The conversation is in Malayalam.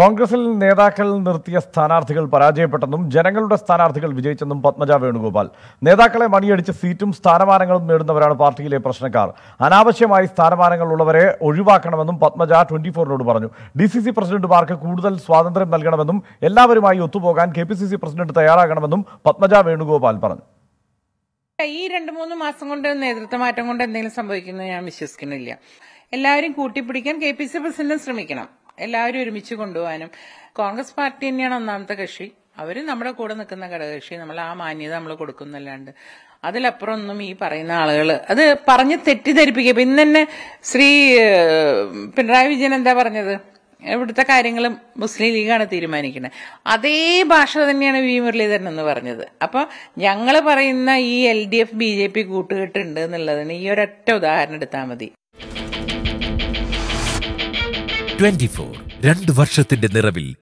കോൺഗ്രസിൽ നേതാക്കൾ നിർത്തിയ സ്ഥാനാർത്ഥികൾ പരാജയപ്പെട്ടെന്നും ജനങ്ങളുടെ സ്ഥാനാർത്ഥികൾ വിജയിച്ചെന്നും പത്മജ വേണുഗോപാൽ നേതാക്കളെ മണിയടിച്ച് സീറ്റും സ്ഥാനമാനങ്ങളും നേടുന്നവരാണ് പാർട്ടിയിലെ പ്രശ്നക്കാർ അനാവശ്യമായി സ്ഥാനമാനങ്ങൾ ഉള്ളവരെ ഒഴിവാക്കണമെന്നും പത്മജ ട്വന്റി ഫോറിനോട് പറഞ്ഞു ഡി സി സി പ്രസിഡന്റുമാർക്ക് കൂടുതൽ സ്വാതന്ത്ര്യം നൽകണമെന്നും എല്ലാവരുമായി ഒത്തുപോകാൻ K P C C president തയ്യാറാകണമെന്നും പത്മജ വേണുഗോപാൽ പറഞ്ഞു ഈ രണ്ട് മൂന്ന് മാസം കൊണ്ട് നേതൃത്വ മാറ്റം കൊണ്ട് എന്തെങ്കിലും സംഭവിക്കുന്നത് ഞാൻ വിശ്വസിക്കുന്നില്ല എല്ലാവരും കൂട്ടിപ്പിടിക്കാൻ കെ പി സി പ്രസിഡന്റ് ശ്രമിക്കണം എല്ലാവരും ഒരുമിച്ച് കൊണ്ടുപോകാനും കോൺഗ്രസ് പാർട്ടി തന്നെയാണ് ഒന്നാമത്തെ കക്ഷി അവർ നമ്മുടെ കൂടെ നിൽക്കുന്ന ഘടകകക്ഷി നമ്മൾ ആ മാന്യത നമ്മൾ കൊടുക്കുന്നല്ലാണ്ട് അതിലപ്പുറമൊന്നും ഈ പറയുന്ന ആളുകൾ അത് പറഞ്ഞ് തെറ്റിദ്ധരിപ്പിക്കുക പിന്നെ തന്നെ ശ്രീ പിണറായി വിജയൻ എന്താ പറഞ്ഞത് ഇവിടുത്തെ കാര്യങ്ങൾ മുസ്ലിം ലീഗാണ് തീരുമാനിക്കുന്നത് അതേ ഭാഷ തന്നെയാണ് വി മുരളീധരൻ എന്ന് പറഞ്ഞത് അപ്പോൾ ഞങ്ങൾ പറയുന്ന ഈ L D F B J P കൂട്ടുകെട്ടുണ്ട് എന്നുള്ളതിന് ഈ ഒരൊറ്റ ഉദാഹരണം എടുത്താൽ മതി ട്വന്റി ഫോർ രണ്ട് വർഷത്തിന്റെ നിറവിൽ